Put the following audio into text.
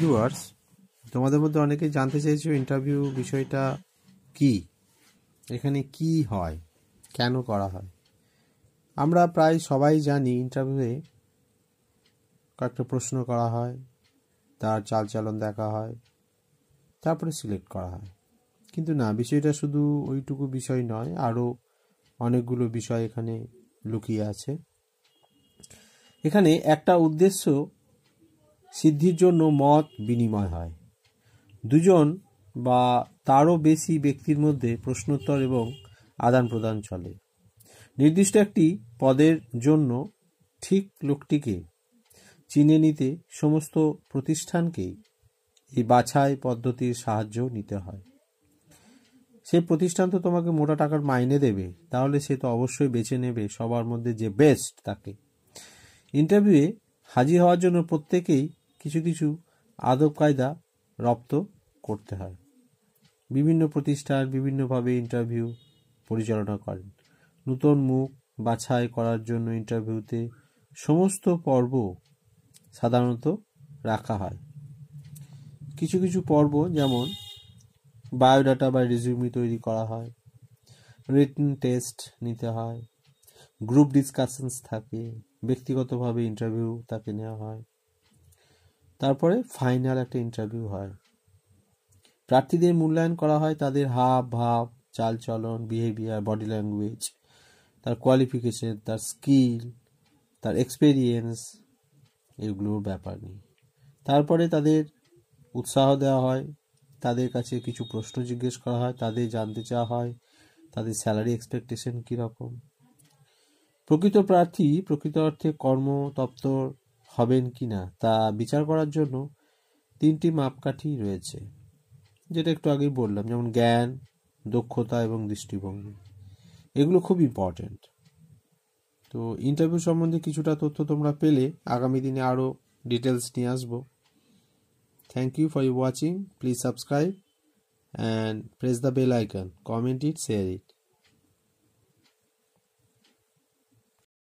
viewers তোমাদের মধ্যে অনেকেই জানতে চাইছো ইন্টারভিউ বিষয়টা কি এখানে কি হয় কেন করা হয় আমরা প্রায় সবাই জানি ইন্টারভিউয়ে কয়েকটা প্রশ্ন করা হয় তার চালচালন দেখা হয় তারপরে সিলেক্ট করা হয় কিন্তু না বিষয়টা শুধু ওইটুকু বিষয় নয় আরও অনেকগুলো বিষয় এখানে লুকিয়ে আছে এখানে একটা উদ্দেশ্য সিদ্ধির জন্য মত বিনিময় হয় দুজন বা তারও বেশি ব্যক্তির মধ্যে প্রশ্নোত্তর এবং আদান প্রদান চলে নির্দিষ্ট একটি পদের জন্য ঠিক লোকটিকে চিনে নিতে সমস্ত প্রতিষ্ঠানকেই এই বাছাই পদ্ধতির সাহায্য নিতে হয় সে প্রতিষ্ঠান তো তোমাকে মোটা টাকার মাইনে দেবে তাহলে সে তো অবশ্যই বেছে নেবে সবার মধ্যে যে বেস্ট তাকে ইন্টারভিউয়ে হাজির হওয়ার জন্য প্রত্যেকেই কিছু কিছু আদব কায়দা রপ্ত করতে হয় বিভিন্ন প্রতিষ্ঠান বিভিন্নভাবে ইন্টারভিউ পরিচালনা করেন নূতন মুখ বাছাই করার জন্য ইন্টারভিউতে সমস্ত পর্ব সাধারণত রাখা হয় কিছু কিছু পর্ব যেমন বায়োডাটা বা রেজিউমি তৈরি করা হয় রিটেন টেস্ট নিতে হয় গ্রুপ ডিসকাশনস থাকে ব্যক্তিগতভাবে ইন্টারভিউ তাকে নেওয়া হয় তারপরে ফাইনাল একটা ইন্টারভিউ হয় প্রার্থীদের মূল্যায়ন করা হয় তাদের হাব ভাব চালচলন বিহেভিয়ার বডি ল্যাঙ্গুয়েজ তার কোয়ালিফিকেশন তার স্কিল তার এক্সপেরিয়েন্স এগুলোর ব্যাপার নিয়ে তারপরে তাদের উৎসাহ দেওয়া হয় তাদের কাছে কিছু প্রশ্ন জিজ্ঞেস করা হয় তাদের জানতে চাওয়া হয় তাদের স্যালারি এক্সপেকটেশন কীরকম প্রকৃত প্রার্থী প্রকৃত অর্থে কর্মতপ্তর হবেন কি না তা বিচার করার জন্য তিনটি মাপকাঠি রয়েছে যেটা একটু আগেই বললাম যেমন জ্ঞান দক্ষতা এবং দৃষ্টিভঙ্গি এগুলো খুব ইম্পর্ট্যান্ট তো ইন্টারভিউ সম্বন্ধে কিছুটা তথ্য তোমরা পেলে আগামী দিনে আরও ডিটেলস নিয়ে আসবো thank you for you watching please subscribe and press the bell icon comment it share it